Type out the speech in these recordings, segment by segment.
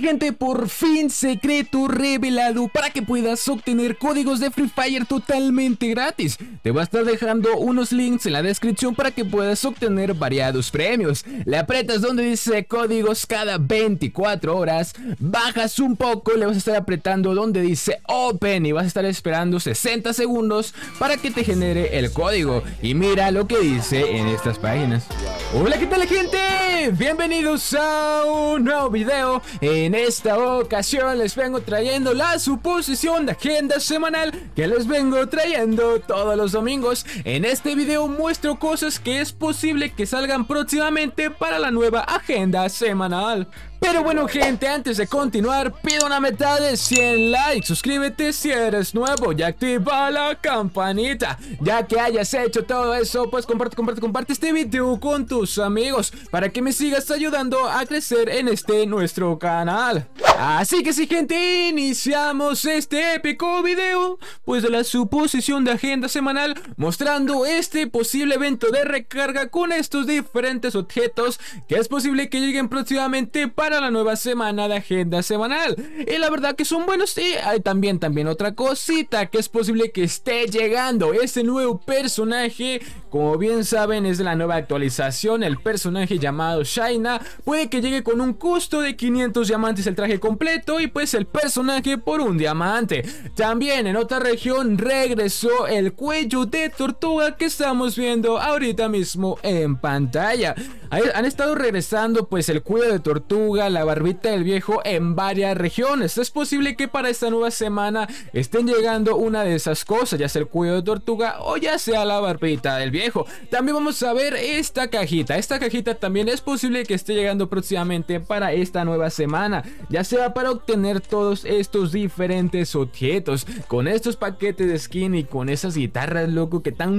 gente, por fin secreto revelado para que puedas obtener códigos de Free Fire totalmente gratis. Te va a estar dejando unos links en la descripción para que puedas obtener variados premios. Le apretas donde dice códigos cada 24 horas, bajas un poco, le vas a estar apretando donde dice Open y vas a estar esperando 60 segundos para que te genere el código. Y mira lo que dice en estas páginas. Hola, ¿qué tal gente? Bienvenidos a un nuevo video. En esta ocasión les vengo trayendo la suposición de agenda semanal que les vengo trayendo todos los domingos. En este video muestro cosas que es posible que salgan próximamente para la nueva agenda semanal. Pero bueno gente, antes de continuar, pido una meta de 100 likes, suscríbete si eres nuevo y activa la campanita. Ya que hayas hecho todo eso, pues comparte, comparte, comparte este video con tus amigos para que me sigas ayudando a crecer en este nuestro canal. Así que sí gente, iniciamos este épico video, pues de la suposición de agenda semanal, mostrando este posible evento de recarga con estos diferentes objetos que es posible que lleguen próximamente para la nueva semana de agenda semanal. Y la verdad que son buenos. Y hay también, también otra cosita que es posible que esté llegando. Este nuevo personaje, como bien saben, es de la nueva actualización. El personaje llamado Shaina puede que llegue con un costo de 500 diamantes el traje completo y pues el personaje por un diamante. También en otra región regresó el cuello de tortuga que estamos viendo ahorita mismo en pantalla. Han estado regresando pues el cuido de tortuga, la barbita del viejo en varias regiones. Es posible que para esta nueva semana estén llegando una de esas cosas, ya sea el cuido de tortuga o ya sea la barbita del viejo. También vamos a ver esta cajita. Esta cajita también es posible que esté llegando próximamente para esta nueva semana, ya sea para obtener todos estos diferentes objetos con estos paquetes de skin y con esas guitarras, loco, que tan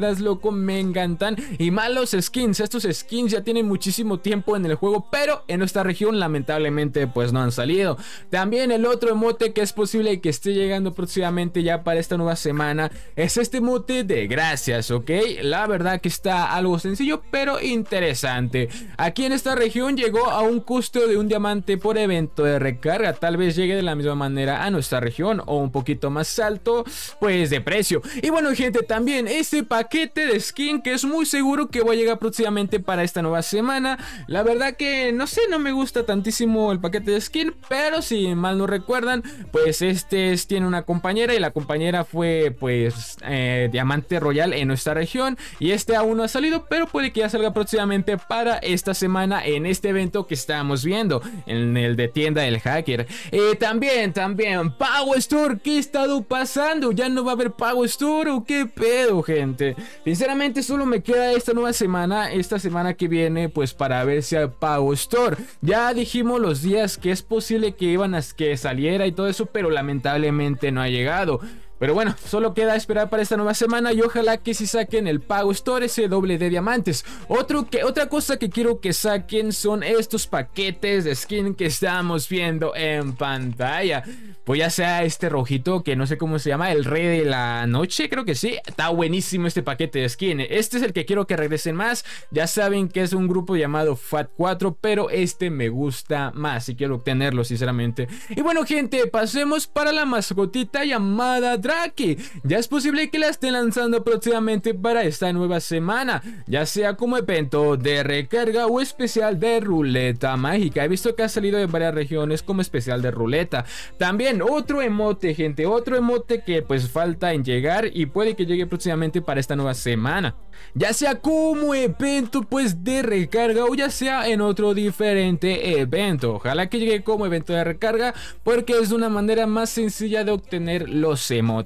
las loco, me encantan y malos skins, estos skins ya tienen muchísimo tiempo en el juego, pero en nuestra región lamentablemente pues no han salido. También el otro emote que es posible que esté llegando próximamente ya para esta nueva semana es este emote de gracias, ¿ok? La verdad que está algo sencillo, pero interesante. Aquí en esta región llegó a un costo de un diamante por evento de recarga, tal vez llegue de la misma manera a nuestra región o un poquito más alto, pues de precio. Y bueno gente, también este paquete de skin que es muy seguro que va a llegar próximamente para esta nueva semana. La verdad que no sé, no me gusta tantísimo el paquete de skin, pero si mal no recuerdan, pues este tiene una compañera y la compañera fue pues eh, diamante royal en nuestra región y este aún no ha salido, pero puede que ya salga próximamente para esta semana en este evento que estamos viendo, en el de tienda del hacker. y eh, también, también, Power Store, ¿qué ha estado pasando? ¿Ya no va a haber pago Store o qué pedo, gente? Sinceramente solo me queda esta nueva semana, esta semana que viene pues para ver si al Pago Store. Ya dijimos los días que es posible que iban a que saliera y todo eso, pero lamentablemente no ha llegado. Pero bueno, solo queda esperar para esta nueva semana y ojalá que si saquen el pago Store ese doble de diamantes. Otro que, otra cosa que quiero que saquen son estos paquetes de skin que estamos viendo en pantalla. Pues ya sea este rojito que no sé cómo se llama, el rey de la noche, creo que sí. Está buenísimo este paquete de skin. Este es el que quiero que regresen más. Ya saben que es un grupo llamado Fat 4, pero este me gusta más y quiero obtenerlo sinceramente. Y bueno gente, pasemos para la mascotita llamada aquí, Ya es posible que la estén lanzando próximamente para esta nueva semana, ya sea como evento de recarga o especial de ruleta mágica. He visto que ha salido en varias regiones como especial de ruleta. También otro emote, gente, otro emote que pues falta en llegar y puede que llegue próximamente para esta nueva semana. Ya sea como evento pues de recarga o ya sea en otro diferente evento. Ojalá que llegue como evento de recarga porque es una manera más sencilla de obtener los emotes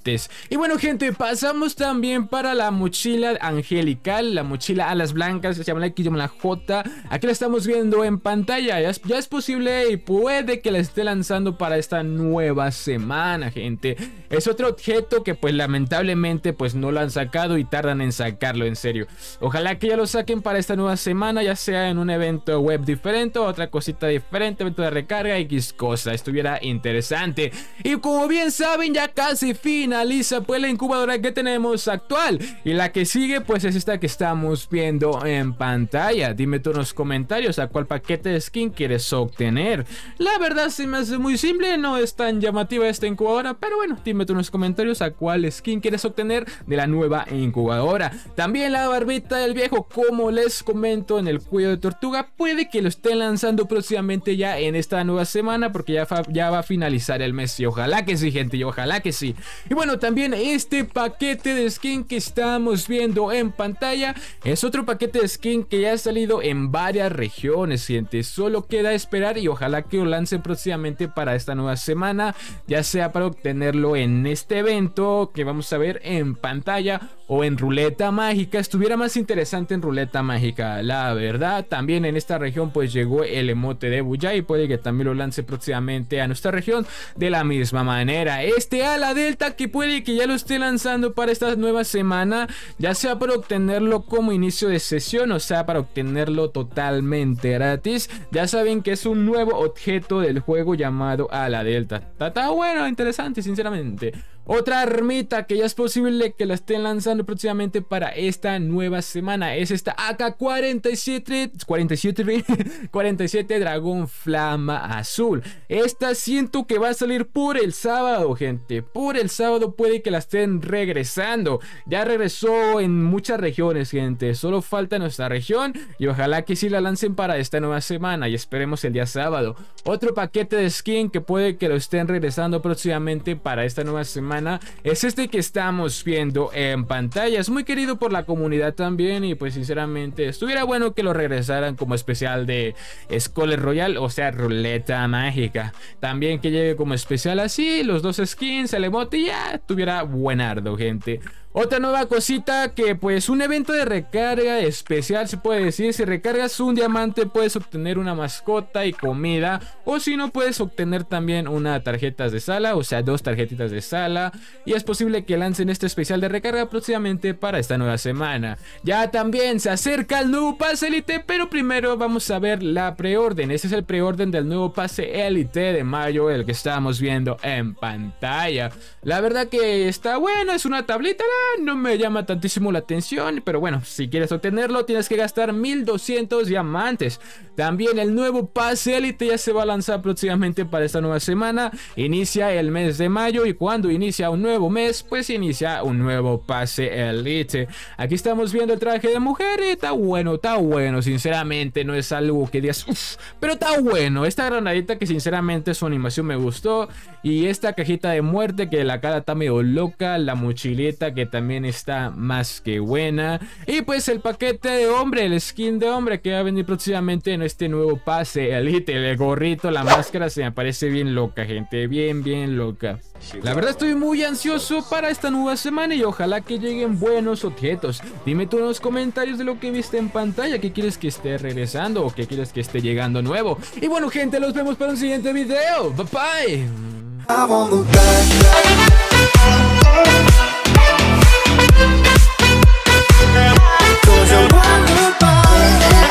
y bueno, gente, pasamos también para la mochila angelical, la mochila alas blancas, se llama la X, se llama la J. Aquí la estamos viendo en pantalla. Ya es, posible y puede que la esté lanzando para esta nueva semana, gente. Es otro objeto que pues lamentablemente pues no lo han sacado y tardan en sacarlo, en serio. Ojalá que ya lo saquen para esta nueva semana, ya sea en un evento web diferente, otra cosita diferente, evento de recarga, X cosa. Estuviera interesante. Y como bien saben, ya casi fin finaliza pues la incubadora que tenemos actual. Y la que sigue pues es esta que estamos viendo en pantalla. Dime tú en los comentarios a cuál paquete de skin quieres obtener. La verdad se me hace muy simple, no es tan llamativa esta incubadora. Pero bueno, dime tú en los comentarios a cuál skin quieres obtener de la nueva incubadora. También la barbita del viejo, como les comento en el cuello de tortuga, puede que lo estén lanzando próximamente ya en esta nueva semana porque ya, ya va a finalizar el mes y ojalá que sí gente y ojalá que sí y bueno, también este paquete de skin que estamos viendo en pantalla es otro paquete de skin que ya ha salido en varias regiones, gente. Solo queda esperar y ojalá que lo lancen próximamente para esta nueva semana, ya sea para obtenerlo en este evento que vamos a ver en pantalla o en ruleta mágica. Estuviera más interesante en ruleta mágica, la verdad. También en esta región pues llegó el emote de Buya y puede que también lo lance próximamente a nuestra región de la misma manera. Este ala delta que puede que ya lo esté lanzando para esta nueva semana, ya sea para obtenerlo como inicio de sesión, o sea, para obtenerlo totalmente gratis. Ya saben que es un nuevo objeto del juego llamado la Delta. Está bueno, interesante, sinceramente. Otra armita que ya es posible que la estén lanzando próximamente para esta nueva semana es esta AK-47 47, 47 Dragón Flama Azul. Esta siento que va a salir por el sábado, gente. Por el sábado puede que la estén regresando. Ya regresó en muchas regiones, gente. Solo falta nuestra región y ojalá que sí la lancen para esta nueva semana y esperemos el día sábado. Otro paquete de skin que puede que lo estén regresando próximamente para esta nueva semana es este que estamos viendo en pantalla. Es muy querido por la comunidad también y pues sinceramente estuviera bueno que lo regresaran como especial de Scholar Royal, o sea, ruleta mágica. También que llegue como especial así, los dos skins, el emote y ya buen ardo, gente. Otra nueva cosita que pues un evento de recarga especial se puede decir, si recargas un diamante puedes obtener una mascota y comida o si no puedes obtener también una tarjeta de sala, o sea dos tarjetitas de sala y es posible que lancen este especial de recarga próximamente para esta nueva semana. Ya también se acerca el nuevo pase élite. pero primero vamos a ver la preorden, ese es el preorden del nuevo pase Elite de mayo el que estábamos viendo en pantalla. La verdad que está bueno, es una tablita. ¿la? no me llama tantísimo la atención, pero bueno, si quieres obtenerlo tienes que gastar 1200 diamantes. También el nuevo pase élite ya se va a lanzar próximamente para esta nueva semana. Inicia el mes de mayo y cuando inicia un nuevo mes, pues inicia un nuevo pase elite. Aquí estamos viendo el traje de mujer y está bueno, está bueno. Sinceramente no es algo que digas, pero está bueno. Esta granadita que sinceramente su animación me gustó y esta cajita de muerte que la cara está medio loca, la mochilita que también está más que buena. Y pues el paquete de hombre, el skin de hombre que va a venir próximamente en este nuevo pase Elite. El gorrito, la máscara se me parece bien loca, gente. Bien, bien loca. La verdad estoy muy ansioso para esta nueva semana y ojalá que lleguen buenos objetos. Dime tú en los comentarios de lo que viste en pantalla, qué quieres que esté regresando o qué quieres que esté llegando nuevo. Y bueno gente, los vemos para un siguiente video. Bye bye. chosen one who